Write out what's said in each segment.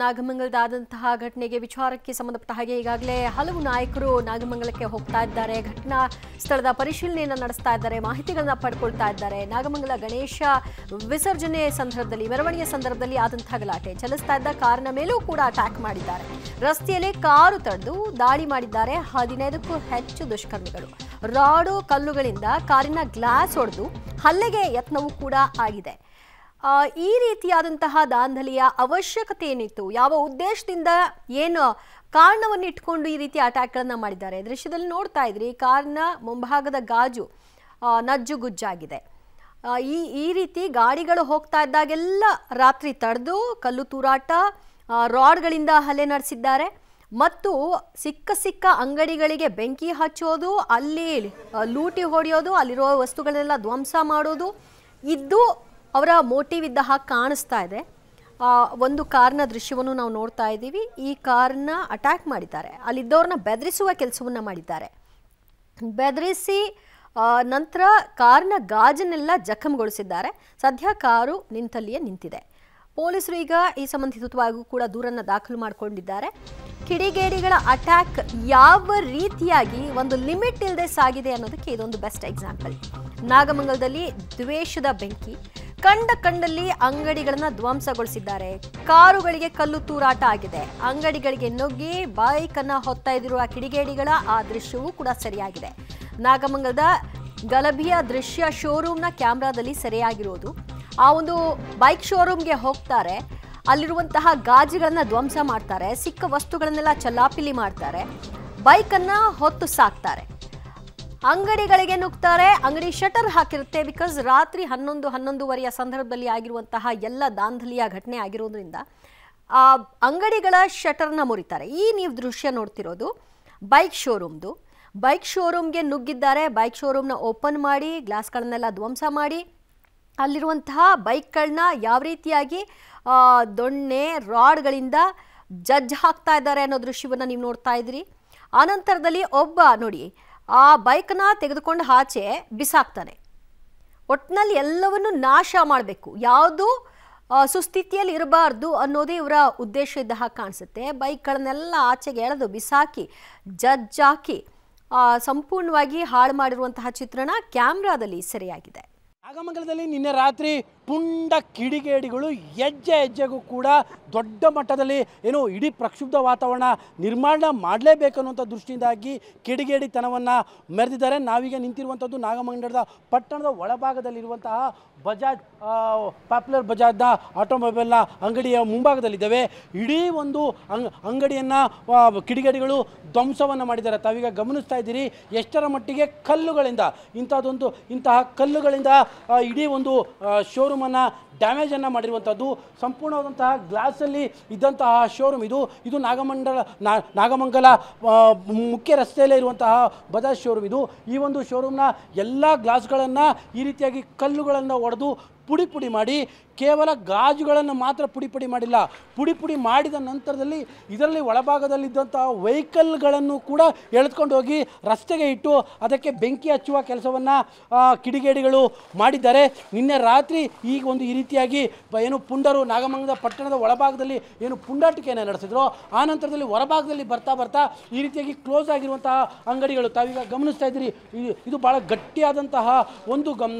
ನಾಗಮಂಗಲದಾದಂತಹ ಘಟನೆಗೆ ವಿಚಾರಕ್ಕೆ ಸಂಬಂಧಪಟ್ಟ ಹಾಗೆ ಈಗಾಗಲೇ ಹಲವು ನಾಯಕರು ನಾಗಮಂಗಲಕ್ಕೆ ಹೋಗ್ತಾ ಇದ್ದಾರೆ ಘಟನಾ ಸ್ಥಳದ ಪರಿಶೀಲನೆಯನ್ನು ನಡೆಸ್ತಾ ಇದ್ದಾರೆ ಮಾಹಿತಿಗಳನ್ನ ಪಡ್ಕೊಳ್ತಾ ಇದ್ದಾರೆ ನಾಗಮಂಗಲ ಗಣೇಶ ವಿಸರ್ಜನೆ ಸಂದರ್ಭದಲ್ಲಿ ಮೆರವಣಿಗೆ ಸಂದರ್ಭದಲ್ಲಿ ಆದಂತಹ ಗಲಾಟೆ ಚಲಿಸ್ತಾ ಇದ್ದ ಕಾರಿನ ಮೇಲೂ ಕೂಡ ಅಟ್ಯಾಕ್ ಮಾಡಿದ್ದಾರೆ ರಸ್ತೆಯಲ್ಲಿ ಕಾರು ತಡೆದು ದಾಳಿ ಮಾಡಿದ್ದಾರೆ ಹದಿನೈದಕ್ಕೂ ಹೆಚ್ಚು ದುಷ್ಕರ್ಮಿಗಳು ರಾಡು ಕಲ್ಲುಗಳಿಂದ ಕಾರಿನ ಗ್ಲಾಸ್ ಹೊಡೆದು ಹಲ್ಲೆಗೆ ಯತ್ನವೂ ಕೂಡ ಆಗಿದೆ ಈ ರೀತಿಯಾದಂತಹ ದಾಂಧಲೆಯ ಅವಶ್ಯಕತೆ ಏನಿತ್ತು ಯಾವ ಉದ್ದೇಶದಿಂದ ಏನು ಕಾರಣವನ್ನು ಇಟ್ಕೊಂಡು ಈ ರೀತಿ ಅಟ್ಯಾಕ್ಗಳನ್ನು ಮಾಡಿದ್ದಾರೆ ದೃಶ್ಯದಲ್ಲಿ ನೋಡ್ತಾ ಇದ್ರಿ ಕಾರ್ನ ಮುಂಭಾಗದ ಗಾಜು ನಜ್ಜುಗುಜ್ಜಾಗಿದೆ ಈ ಈ ರೀತಿ ಗಾಡಿಗಳು ಹೋಗ್ತಾ ಇದ್ದಾಗೆಲ್ಲ ರಾತ್ರಿ ತಡೆದು ಕಲ್ಲು ತೂರಾಟ ರಾಡ್ಗಳಿಂದ ಹಲ್ಲೆ ನಡೆಸಿದ್ದಾರೆ ಮತ್ತು ಸಿಕ್ಕ ಸಿಕ್ಕ ಅಂಗಡಿಗಳಿಗೆ ಬೆಂಕಿ ಹಚ್ಚೋದು ಅಲ್ಲಿ ಲೂಟಿ ಹೊಡೆಯೋದು ಅಲ್ಲಿರೋ ವಸ್ತುಗಳನ್ನೆಲ್ಲ ಧ್ವಂಸ ಮಾಡೋದು ಇದ್ದು ಅವರ ಮೋಟಿವ್ ಇದ್ದ ಹಾಗೆ ಕಾಣಿಸ್ತಾ ಇದೆ ಒಂದು ಕಾರ್ನ ದೃಶ್ಯವನ್ನು ನಾವು ನೋಡ್ತಾ ಇದ್ದೀವಿ ಈ ಕಾರ್ನ ಅಟ್ಯಾಕ್ ಮಾಡಿದ್ದಾರೆ ಅಲ್ಲಿದ್ದವ್ರನ್ನ ಬೆದರಿಸುವ ಕೆಲಸವನ್ನು ಮಾಡಿದ್ದಾರೆ ಬೆದರಿಸಿ ನಂತರ ಕಾರ್ನ ಗಾಜನ್ನೆಲ್ಲ ಜಖಂಗೊಳಿಸಿದ್ದಾರೆ ಸದ್ಯ ಕಾರು ನಿಂತಲ್ಲಿಯೇ ನಿಂತಿದೆ ಪೊಲೀಸರು ಈಗ ಈ ಸಂಬಂಧಿತವಾಗಿಯೂ ಕೂಡ ದೂರನ್ನು ದಾಖಲು ಮಾಡಿಕೊಂಡಿದ್ದಾರೆ ಕಿಡಿಗೇಡಿಗಳ ಅಟ್ಯಾಕ್ ಯಾವ ರೀತಿಯಾಗಿ ಒಂದು ಲಿಮಿಟ್ ಇಲ್ಲದೆ ಸಾಗಿದೆ ಅನ್ನೋದಕ್ಕೆ ಇದೊಂದು ಬೆಸ್ಟ್ ಎಕ್ಸಾಂಪಲ್ ನಾಗಮಂಗಲದಲ್ಲಿ ದ್ವೇಷದ ಬೆಂಕಿ ಕಂಡ ಕಂಡಲ್ಲಿ ಅಂಗಡಿಗಳನ್ನ ಧ್ವಂಸಗೊಳಿಸಿದ್ದಾರೆ ಕಾರುಗಳಿಗೆ ಕಲ್ಲು ತೂರಾಟ ಆಗಿದೆ ಅಂಗಡಿಗಳಿಗೆ ನುಗ್ಗಿ ಬೈಕ್ ಅನ್ನ ಇದ್ದಿರುವ ಕಿಡಿಗೇಡಿಗಳ ಆ ದೃಶ್ಯವೂ ಕೂಡ ಸರಿಯಾಗಿದೆ ನಾಗಮಂಗಲದ ಗಲಭೆಯ ದೃಶ್ಯ ಶೋರೂಮ್ನ ಕ್ಯಾಮ್ರಾದಲ್ಲಿ ಸರಿಯಾಗಿರೋದು ಆ ಒಂದು ಬೈಕ್ ಶೋರೂಮ್ಗೆ ಹೋಗ್ತಾರೆ ಅಲ್ಲಿರುವಂತಹ ಗಾಜುಗಳನ್ನ ಧ್ವಂಸ ಮಾಡ್ತಾರೆ ಸಿಕ್ಕ ವಸ್ತುಗಳನ್ನೆಲ್ಲ ಚಲಾಪಿಲಿ ಮಾಡ್ತಾರೆ ಬೈಕನ್ನು ಹೊತ್ತು ಸಾಕ್ತಾರೆ ಅಂಗಡಿಗಳಿಗೆ ನುಗ್ತಾರೆ ಅಂಗಡಿ ಶಟರ್ ಹಾಕಿರುತ್ತೆ ಬಿಕಾಸ್ ರಾತ್ರಿ ಹನ್ನೊಂದು ಹನ್ನೊಂದುವರೆಯ ಸಂದರ್ಭದಲ್ಲಿ ಆಗಿರುವಂತಹ ಎಲ್ಲ ದಾಂಧಲಿಯ ಘಟನೆ ಆಗಿರೋದ್ರಿಂದ ಅಂಗಡಿಗಳ ಶಟರ್ನ ಮುರಿತಾರೆ ಈ ನೀವು ದೃಶ್ಯ ನೋಡ್ತಿರೋದು ಬೈಕ್ ಶೋರೂಮ್ದು ಬೈಕ್ ಶೋರೂಮ್ಗೆ ನುಗ್ಗಿದ್ದಾರೆ ಬೈಕ್ ಶೋರೂಮ್ನ ಓಪನ್ ಮಾಡಿ ಗ್ಲಾಸ್ಗಳನ್ನೆಲ್ಲ ಧ್ವಂಸ ಮಾಡಿ ಅಲ್ಲಿರುವಂತಹ ಬೈಕ್ಗಳನ್ನ ಯಾವ ರೀತಿಯಾಗಿ ದೊಣ್ಣೆ ರಾಡ್ಗಳಿಂದ ಜಜ್ಜ್ ಹಾಕ್ತಾ ಇದ್ದಾರೆ ಅನ್ನೋ ದೃಶ್ಯವನ್ನು ನೀವು ನೋಡ್ತಾ ಇದ್ದೀರಿ ಆನಂತರದಲ್ಲಿ ಒಬ್ಬ ನೋಡಿ ಆ ಬೈಕ್ನ ತೆಗೆದುಕೊಂಡು ಆಚೆ ಬಿಸಾಕ್ತಾನೆ ಒಟ್ಟಿನಲ್ಲಿ ಎಲ್ಲವನ್ನು ನಾಶ ಮಾಡಬೇಕು ಯಾವುದು ಸುಸ್ಥಿತಿಯಲ್ಲಿ ಇರಬಾರ್ದು ಅನ್ನೋದೇ ಇವರ ಉದ್ದೇಶ ಇದ್ದ ಹಾಗೆ ಕಾಣಿಸುತ್ತೆ ಬೈಕ್ಗಳನ್ನೆಲ್ಲ ಆಚೆಗೆ ಎಳೆದು ಬಿಸಾಕಿ ಜಜ್ಜಾಕಿ ಸಂಪೂರ್ಣವಾಗಿ ಹಾಳು ಮಾಡಿರುವಂತಹ ಚಿತ್ರಣ ಕ್ಯಾಮ್ರಾದಲ್ಲಿ ಸೆರೆಯಾಗಿದೆ ಆಗಮಂಗಲದಲ್ಲಿ ನಿನ್ನೆ ರಾತ್ರಿ ಪುಂಡ ಕಿಡಿಗೇಡಿಗಳು ಹೆಜ್ಜೆ ಹೆಜ್ಜೆಗೂ ಕೂಡ ದೊಡ್ಡ ಮಟ್ಟದಲ್ಲಿ ಏನು ಇಡೀ ಪ್ರಕ್ಷುಬ್ಧ ವಾತಾವರಣ ನಿರ್ಮಾಣ ಮಾಡಲೇಬೇಕನ್ನುವಂಥ ದೃಷ್ಟಿಯಿಂದಾಗಿ ಕಿಡಿಗೇಡಿತನವನ್ನು ಮೆರೆದಿದ್ದಾರೆ ನಾವೀಗ ನಿಂತಿರುವಂಥದ್ದು ನಾಗಮಂಗಡದ ಪಟ್ಟಣದ ಒಳಭಾಗದಲ್ಲಿರುವಂತಹ ಬಜಾಜ್ ಪಾಪ್ಯುಲರ್ ಬಜಾಜ್ನ ಆಟೋಮೊಬೈಲ್ನ ಅಂಗಡಿಯ ಮುಂಭಾಗದಲ್ಲಿದ್ದಾವೆ ಇಡೀ ಒಂದು ಅಂಗ ಅಂಗಡಿಯನ್ನು ಕಿಡಿಗೇಡಿಗಳು ಧ್ವಂಸವನ್ನು ಮಾಡಿದ್ದಾರೆ ತಾವೀಗ ಗಮನಿಸ್ತಾ ಇದ್ದೀರಿ ಎಷ್ಟರ ಮಟ್ಟಿಗೆ ಕಲ್ಲುಗಳಿಂದ ಇಂಥದ್ದೊಂದು ಇಂತಹ ಕಲ್ಲುಗಳಿಂದ ಇಡೀ ಒಂದು ಶೋರೂಮ್ ಡ್ಯಾಮೇಜ್ ಡ್ಯಾಮೇಜನ್ನು ಮಾಡಿರುವಂಥದ್ದು ಸಂಪೂರ್ಣವಾದಂತಹ ಅಲ್ಲಿ ಇದ್ದಂತಹ ಶೋರೂಮ್ ಇದು ಇದು ನಾಗಮಂಡಲ ನಾಗಮಂಗಲ ಮುಖ್ಯ ರಸ್ತೆಯಲ್ಲೇ ಇರುವಂತಹ ಬಜಾಜ್ ಶೋರೂಮ್ ಇದು ಈ ಒಂದು ಶೋರೂಮ್ನ ಎಲ್ಲ ಗ್ಲಾಸ್ಗಳನ್ನು ಈ ರೀತಿಯಾಗಿ ಕಲ್ಲುಗಳನ್ನು ಒಡೆದು ಪುಡಿ ಪುಡಿ ಮಾಡಿ ಕೇವಲ ಗಾಜುಗಳನ್ನು ಮಾತ್ರ ಪುಡಿ ಪುಡಿ ಮಾಡಿಲ್ಲ ಪುಡಿ ಪುಡಿ ಮಾಡಿದ ನಂತರದಲ್ಲಿ ಇದರಲ್ಲಿ ಒಳಭಾಗದಲ್ಲಿದ್ದಂತಹ ವೆಹಿಕಲ್ಗಳನ್ನು ಕೂಡ ಎಳೆದುಕೊಂಡು ಹೋಗಿ ರಸ್ತೆಗೆ ಇಟ್ಟು ಅದಕ್ಕೆ ಬೆಂಕಿ ಹಚ್ಚುವ ಕೆಲಸವನ್ನು ಕಿಡಿಗೇಡಿಗಳು ಮಾಡಿದ್ದಾರೆ ನಿನ್ನೆ ರಾತ್ರಿ ಈಗ ಒಂದು ಈ ರೀತಿಯಾಗಿ ಏನು ಪುಂಡರು ನಾಗಮಂಗದ ಪಟ್ಟಣದ ಒಳಭಾಗದಲ್ಲಿ ಏನು ಪುಂಡಾಟಿಕೆಯನ್ನು ನಡೆಸಿದ್ರು ಆ ನಂತರದಲ್ಲಿ ಹೊರಭಾಗದಲ್ಲಿ ಬರ್ತಾ ಬರ್ತಾ ಈ ರೀತಿಯಾಗಿ ಕ್ಲೋಸ್ ಆಗಿರುವಂತಹ ಅಂಗಡಿಗಳು ತಾವೀಗ ಗಮನಿಸ್ತಾ ಇದ್ದೀರಿ ಇದು ಭಾಳ ಗಟ್ಟಿಯಾದಂತಹ ಒಂದು ಗಮ್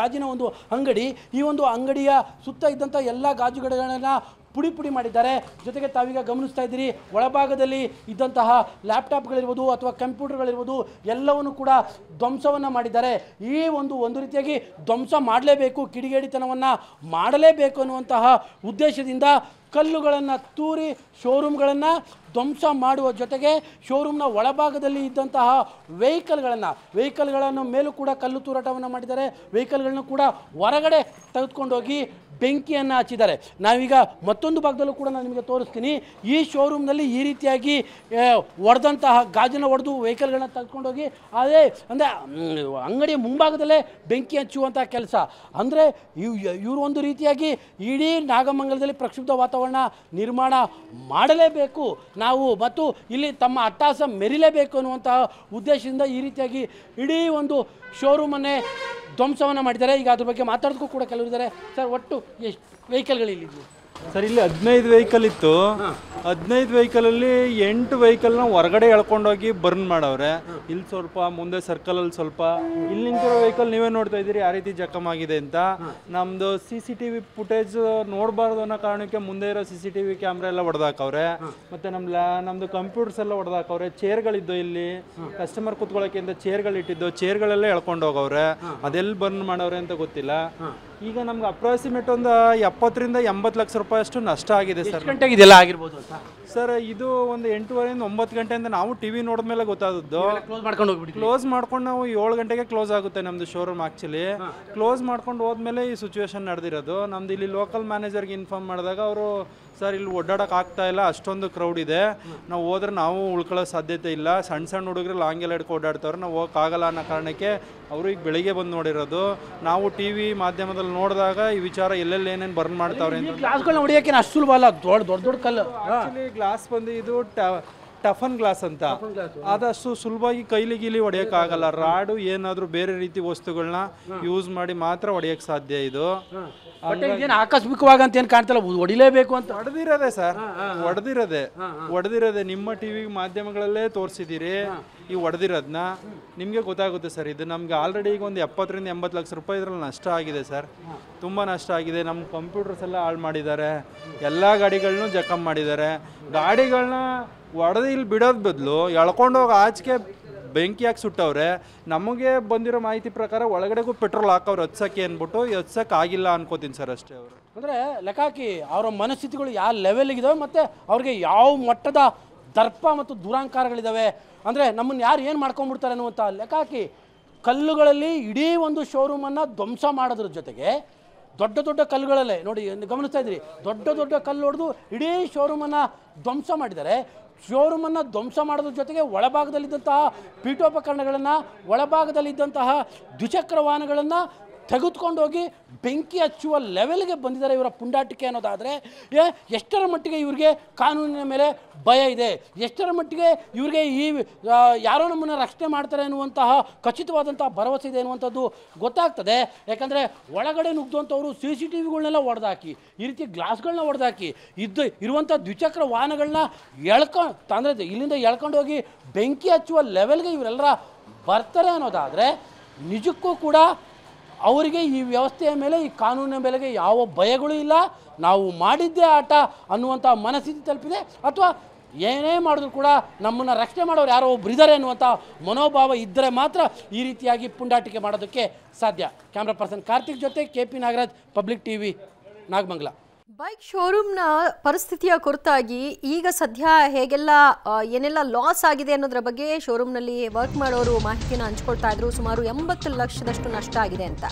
ಗಾಜಿನ ಒಂದು ಅಂಗಡಿ ಈ ಒಂದು ಒಂದು ಅಂಗಡಿಯ ಸುತ್ತ ಇದ್ದಂಥ ಎಲ್ಲ ಗಾಜುಗಡಗಳನ್ನು ಪುಡಿ ಪುಡಿ ಮಾಡಿದ್ದಾರೆ ಜೊತೆಗೆ ತಾವೀಗ ಗಮನಿಸ್ತಾ ಇದ್ದೀರಿ ಒಳಭಾಗದಲ್ಲಿ ಇದ್ದಂತಹ ಲ್ಯಾಪ್ಟಾಪ್ಗಳಿರ್ಬೋದು ಅಥವಾ ಕಂಪ್ಯೂಟರ್ಗಳಿರ್ಬೋದು ಎಲ್ಲವನ್ನು ಕೂಡ ಧ್ವಂಸವನ್ನು ಮಾಡಿದ್ದಾರೆ ಈ ಒಂದು ಒಂದು ರೀತಿಯಾಗಿ ಧ್ವಂಸ ಮಾಡಲೇಬೇಕು ಕಿಡಿಗೇಡಿತನವನ್ನು ಮಾಡಲೇಬೇಕು ಅನ್ನುವಂತಹ ಉದ್ದೇಶದಿಂದ ಕಲ್ಲುಗಳನ್ನು ತೂರಿ ಶೋರೂಮ್ಗಳನ್ನು ಧ್ವಂಸ ಮಾಡುವ ಜೊತೆಗೆ ಶೋರೂಮ್ನ ಒಳಭಾಗದಲ್ಲಿ ಇದ್ದಂತಹ ವೆಹಿಕಲ್ಗಳನ್ನು ವೆಹಿಕಲ್ಗಳನ್ನು ಮೇಲೂ ಕೂಡ ಕಲ್ಲು ತೂರಾಟವನ್ನು ಮಾಡಿದ್ದಾರೆ ವೆಹಿಕಲ್ಗಳನ್ನು ಕೂಡ ಹೊರಗಡೆ ತೆಗೆದುಕೊಂಡೋಗಿ ಬೆಂಕಿಯನ್ನು ಹಚ್ಚಿದ್ದಾರೆ ನಾವೀಗ ಮತ್ತೊಂದು ಭಾಗದಲ್ಲೂ ಕೂಡ ನಾನು ನಿಮಗೆ ತೋರಿಸ್ತೀನಿ ಈ ಶೋರೂಮ್ನಲ್ಲಿ ಈ ರೀತಿಯಾಗಿ ಹೊಡೆದಂತಹ ಗಾಜಿನ ಹೊಡೆದು ವೆಹಿಕಲ್ಗಳನ್ನ ತೆಗೆದುಕೊಂಡೋಗಿ ಅದೇ ಅಂದರೆ ಅಂಗಡಿ ಮುಂಭಾಗದಲ್ಲೇ ಬೆಂಕಿ ಹಚ್ಚುವಂಥ ಕೆಲಸ ಅಂದರೆ ಇವರು ಒಂದು ರೀತಿಯಾಗಿ ಇಡೀ ನಾಗಮಂಗಲದಲ್ಲಿ ಪ್ರಕ್ಷುಬ್ಧ ವಾತಾವರಣ ನಿರ್ಮಾಣ ಮಾಡಲೇಬೇಕು ನಾವು ಮತ್ತು ಇಲ್ಲಿ ತಮ್ಮ ಅಟ್ಟಾಸ ಮೆರಿಲೇಬೇಕು ಅನ್ನುವಂತಹ ಉದ್ದೇಶದಿಂದ ಈ ರೀತಿಯಾಗಿ ಇಡೀ ಒಂದು ಶೋರೂಮನ್ನೇ ಧ್ವಂಸವನ್ನು ಮಾಡಿದ್ದಾರೆ ಈಗ ಅದ್ರ ಬಗ್ಗೆ ಮಾತಾಡೋದಕ್ಕೂ ಕೂಡ ಕೆಲವರಿದ್ದಾರೆ ಸರ್ ಒಟ್ಟು ಎಷ್ಟು ವೆಹಿಕಲ್ಗಳು ಇಲ್ಲಿದ್ದವು ಸರ್ ಇಲ್ಲಿ ಹದಿನೈದು ವೆಹಿಕಲ್ ಇತ್ತು ಹದಿನೈದು ವೆಹಿಕಲಲ್ಲಿ ಎಂಟು ನ ಹೊರಗಡೆ ಎಳ್ಕೊಂಡೋಗಿ ಬರ್ನ್ ಮಾಡವ್ರೆ ಇಲ್ಲಿ ಸ್ವಲ್ಪ ಮುಂದೆ ಸರ್ಕಲಲ್ಲಿ ಸ್ವಲ್ಪ ಇಲ್ಲಿ ನಿಂತಿರೋ ವೆಹಿಕಲ್ ನೀವೇ ನೋಡ್ತಾ ಇದ್ದೀರಿ ಆ ರೀತಿ ಆಗಿದೆ ಅಂತ ನಮ್ಮದು C C T V footage ನೋಡಬಾರ್ದು ಅನ್ನೋ ಕಾರಣಕ್ಕೆ ಮುಂದೆ ಇರೋ C C T V camera ಎಲ್ಲ ಹೊಡೆದಾಕವ್ರೆ ಮತ್ತು ನಮ್ಮ ಲ್ಯಾ ನಮ್ಮದು ಕಂಪ್ಯೂಟರ್ಸ್ ಎಲ್ಲ ಹೊಡೆದಾಕವ್ರೆ ಚೇರ್ಗಳಿದ್ದು ಇಲ್ಲಿ ಕಸ್ಟಮರ್ ಕೂತ್ಕೊಳ್ಳೋಕೆ ಅಂತ ಚೇರ್ಗಳಿಟ್ಟಿದ್ದು ಚೇರ್ಗಳೆಲ್ಲ ಎಳ್ಕೊಂಡು ಹೋಗವ್ರೆ ಅದೆಲ್ಲಿ ಬರ್ನ್ ಮಾಡವ್ರೆ ಅಂತ ಗೊತ್ತಿಲ್ಲ ಈಗ ನಮ್ಗೆ ಅಪ್ರಾಕ್ಸಿಮೇಟ್ ಒಂದು ಎಪ್ಪತ್ತರಿಂದ ಎಂಬತ್ತು ಲಕ್ಷ ರೂಪಾಯಿ ಅಷ್ಟು ನಷ್ಟ ಆಗಿದೆ ಸರ್ ಗಂಟೆಗೆ ಇದೆಲ್ಲ ಆಗಿರ್ಬೋದು ಅಂತ ಸರ್ ಇದು ಒಂದು ಎಂಟೂವರೆಯಿಂದ ಒಂಬತ್ತು ಗಂಟೆಯಿಂದ ನಾವು ಟಿ ವಿ ನೋಡಿದ ಮೇಲೆ ಗೊತ್ತಾದದ್ದು ಕ್ಲೋಸ್ ಮಾಡ್ಕೊಂಡು ಕ್ಲೋಸ್ ಮಾಡ್ಕೊಂಡು ನಾವು ಏಳು ಗಂಟೆಗೆ ಕ್ಲೋಸ್ ಆಗುತ್ತೆ ನಮ್ಮದು ಶೋರೂಮ್ ಆ್ಯಕ್ಚುಲಿ ಕ್ಲೋಸ್ ಮಾಡ್ಕೊಂಡು ಹೋದ್ಮೇಲೆ ಈ ಸಿಚುವೇಶನ್ ನಡೆದಿರೋದು ನಮ್ದು ಇಲ್ಲಿ ಲೋಕಲ್ ಮ್ಯಾನೇಜರ್ಗೆ ಇನ್ಫಾರ್ಮ್ ಮಾಡಿದಾಗ ಅವರು ಸರ್ ಇಲ್ಲಿ ಓಡಾಡೋಕೆ ಆಗ್ತಾ ಇಲ್ಲ ಅಷ್ಟೊಂದು ಕ್ರೌಡ್ ಇದೆ ನಾವು ಹೋದ್ರೆ ನಾವು ಉಳ್ಕೊಳ್ಳೋ ಸಾಧ್ಯತೆ ಇಲ್ಲ ಸಣ್ಣ ಸಣ್ಣ ಹುಡುಗರು ಲಾಂಗ್ ಎಲ್ಲ ಹಿಡ್ಕೊ ಓಡಾಡ್ತವ್ರೆ ನಾವು ಆಗಲ್ಲ ಅನ್ನೋ ಕಾರಣಕ್ಕೆ ಅವರು ಈಗ ಬೆಳಿಗ್ಗೆ ಬಂದು ನೋಡಿರೋದು ನಾವು ಟಿ ವಿ ಮಾಧ್ಯಮದಲ್ಲಿ ನೋಡಿದಾಗ ಈ ವಿಚಾರ ಎಲ್ಲೆಲ್ಲಿ ಏನೇನು ಬರ್ನ್ ಮಾಡ್ತಾವ್ರೆ ಕ್ಲಾಸ್ಗಳನ್ನ ಅಷ್ಟು ಸುಲಭ ಅಲ್ಲ ದೊಡ್ಡ ದೊಡ್ಡ ದೊಡ್ಡ ಕಲ್ಲು ಗ್ಲಾಸ್ ಬಂದು ಇದು ಟಫನ್ ಗ್ಲಾಸ್ ಅಂತ ಆದಷ್ಟು ಸುಲಭವಾಗಿ ಕೈಲಿ ಗೀಲಿ ಆಗಲ್ಲ ರಾಡು ಏನಾದರೂ ಬೇರೆ ರೀತಿ ವಸ್ತುಗಳನ್ನ ಯೂಸ್ ಮಾಡಿ ಮಾತ್ರ ಹೊಡೆಯಕ್ ಸಾಧ್ಯ ಇದು ಏನು ಆಕಸ್ಮಿಕವಾಗಿ ಅಂತ ಕಾಣ್ತಿಲ್ಲ ಹೊಡಿಲೇಬೇಕು ಅಂತ ಹೊಡೆದಿರೋದೆ ಸರ್ ಹೊಡೆದಿರೋದೆ ಹೊಡೆದಿರೋದೆ ನಿಮ್ಮ ಟಿವಿ ಮಾಧ್ಯಮಗಳಲ್ಲೇ ತೋರಿಸಿದಿರಿ ಈ ಹೊಡೆದಿರೋದ್ನ ನಿಮಗೆ ಗೊತ್ತಾಗುತ್ತೆ ಸರ್ ಇದು ನಮ್ಗೆ ಆಲ್ರೆಡಿ ಈಗ ಒಂದು ಎಪ್ಪತ್ತರಿಂದ ಎಂಬತ್ತು ಲಕ್ಷ ರೂಪಾಯಿ ಇದ್ರಲ್ಲಿ ನಷ್ಟ ಆಗಿದೆ ಸರ್ ತುಂಬಾ ನಷ್ಟ ಆಗಿದೆ ನಮ್ಮ ಕಂಪ್ಯೂಟರ್ಸ್ ಎಲ್ಲ ಹಾಳು ಮಾಡಿದ್ದಾರೆ ಎಲ್ಲ ಗಾಡಿಗಳನ್ನೂ ಜಖಮ್ ಮಾಡಿದ್ದಾರೆ ಗಾಡಿಗಳನ್ನ ಹೊಡೆದು ಇಲ್ಲಿ ಬಿಡೋದು ಬದಲು ಎಳ್ಕೊಂಡೋಗಿ ಆಚೆಗೆ ಬೆಂಕಿ ಹಾಕಿ ಸುಟ್ಟವ್ರೆ ನಮಗೆ ಬಂದಿರೋ ಮಾಹಿತಿ ಪ್ರಕಾರ ಒಳಗಡೆಗೂ ಪೆಟ್ರೋಲ್ ಹಾಕವ್ರು ಹಚ್ಚಕ್ಕೆ ಅಂದ್ಬಿಟ್ಟು ಹತ್ಸಕ್ಕೆ ಆಗಿಲ್ಲ ಅನ್ಕೋತೀನಿ ಸರ್ ಅಷ್ಟೇ ಅವರು ಅಂದರೆ ಲೆಕ್ಕಾಕಿ ಅವರ ಮನಸ್ಥಿತಿಗಳು ಯಾವ ಇದಾವೆ ಮತ್ತು ಅವ್ರಿಗೆ ಯಾವ ಮಟ್ಟದ ದರ್ಪ ಮತ್ತು ದುರಾಂಕಾರಗಳಿದಾವೆ ಅಂದರೆ ನಮ್ಮನ್ನು ಯಾರು ಏನು ಮಾಡ್ಕೊಂಡ್ಬಿಡ್ತಾರೆ ಅನ್ನುವಂತ ಲೆಕ್ಕಾಕಿ ಕಲ್ಲುಗಳಲ್ಲಿ ಇಡೀ ಒಂದು ಶೋರೂಮನ್ನು ಧ್ವಂಸ ಮಾಡೋದ್ರ ಜೊತೆಗೆ ದೊಡ್ಡ ದೊಡ್ಡ ಕಲ್ಲುಗಳಲ್ಲೇ ನೋಡಿ ಗಮನಿಸ್ತಾ ಇದ್ದೀರಿ ದೊಡ್ಡ ದೊಡ್ಡ ಕಲ್ಲು ಹೊಡೆದು ಇಡೀ ಶೋರೂಮನ್ನು ಧ್ವಂಸ ಮಾಡಿದರೆ ಶೋರೂಮನ್ನು ಧ್ವಂಸ ಮಾಡೋದ್ರ ಜೊತೆಗೆ ಒಳಭಾಗದಲ್ಲಿದ್ದಂತಹ ಪೀಠೋಪಕರಣಗಳನ್ನು ಒಳಭಾಗದಲ್ಲಿದ್ದಂತಹ ದ್ವಿಚಕ್ರ ವಾಹನಗಳನ್ನು ತೆಗೆದುಕೊಂಡೋಗಿ ಬೆಂಕಿ ಹಚ್ಚುವ ಲೆವೆಲ್ಗೆ ಬಂದಿದ್ದಾರೆ ಇವರ ಪುಂಡಾಟಿಕೆ ಅನ್ನೋದಾದರೆ ಎಷ್ಟರ ಮಟ್ಟಿಗೆ ಇವರಿಗೆ ಕಾನೂನಿನ ಮೇಲೆ ಭಯ ಇದೆ ಎಷ್ಟರ ಮಟ್ಟಿಗೆ ಇವರಿಗೆ ಈ ಯಾರೋ ನಮ್ಮನ್ನು ರಕ್ಷಣೆ ಮಾಡ್ತಾರೆ ಅನ್ನುವಂತಹ ಖಚಿತವಾದಂತಹ ಭರವಸೆ ಇದೆ ಅನ್ನುವಂಥದ್ದು ಗೊತ್ತಾಗ್ತದೆ ಯಾಕಂದರೆ ಒಳಗಡೆ ನುಗ್ಗುವಂಥವರು ಸಿ ಸಿ ಟಿ ವಿಗಳನ್ನೆಲ್ಲ ಹೊಡೆದಾಕಿ ಈ ರೀತಿ ಗ್ಲಾಸ್ಗಳನ್ನ ಹೊಡೆದಾಕಿ ಇದ್ದು ಇರುವಂಥ ದ್ವಿಚಕ್ರ ವಾಹನಗಳನ್ನ ಎಳ್ಕೊಂಡು ಅಂದರೆ ಇಲ್ಲಿಂದ ಎಳ್ಕೊಂಡೋಗಿ ಬೆಂಕಿ ಹಚ್ಚುವ ಲೆವೆಲ್ಗೆ ಇವರೆಲ್ಲರ ಬರ್ತಾರೆ ಅನ್ನೋದಾದರೆ ನಿಜಕ್ಕೂ ಕೂಡ ಅವರಿಗೆ ಈ ವ್ಯವಸ್ಥೆಯ ಮೇಲೆ ಈ ಕಾನೂನಿನ ಮೇಲೆಗೆ ಯಾವ ಭಯಗಳು ಇಲ್ಲ ನಾವು ಮಾಡಿದ್ದೇ ಆಟ ಅನ್ನುವಂಥ ಮನಸ್ಥಿತಿ ತಲುಪಿದೆ ಅಥವಾ ಏನೇ ಮಾಡಿದ್ರು ಕೂಡ ನಮ್ಮನ್ನು ರಕ್ಷಣೆ ಮಾಡೋರು ಯಾರೋ ಒಬ್ರು ಇದ್ದಾರೆ ಅನ್ನುವಂಥ ಮನೋಭಾವ ಇದ್ದರೆ ಮಾತ್ರ ಈ ರೀತಿಯಾಗಿ ಪುಂಡಾಟಿಕೆ ಮಾಡೋದಕ್ಕೆ ಸಾಧ್ಯ ಕ್ಯಾಮ್ರಾ ಪರ್ಸನ್ ಕಾರ್ತಿಕ್ ಜೊತೆ K P Nagaraj public T V Nagamangala bike ಶೋರೂಮ್ನ ಪರಿಸ್ಥಿತಿಯ ಕುರಿತಾಗಿ ಈಗ ಸದ್ಯ ಹೇಗೆಲ್ಲ ಏನೆಲ್ಲ ಲಾಸ್ ಆಗಿದೆ ಅನ್ನೋದ್ರ ಬಗ್ಗೆ ಶೋರೂಮ್ನಲ್ಲಿ ವರ್ಕ್ ಮಾಡೋರು ಮಾಹಿತಿಯನ್ನು ಹಂಚ್ಕೊಳ್ತಾ ಇದ್ರು ಸುಮಾರು ಎಂಬತ್ತು ಲಕ್ಷದಷ್ಟು ನಷ್ಟ ಆಗಿದೆ ಅಂತ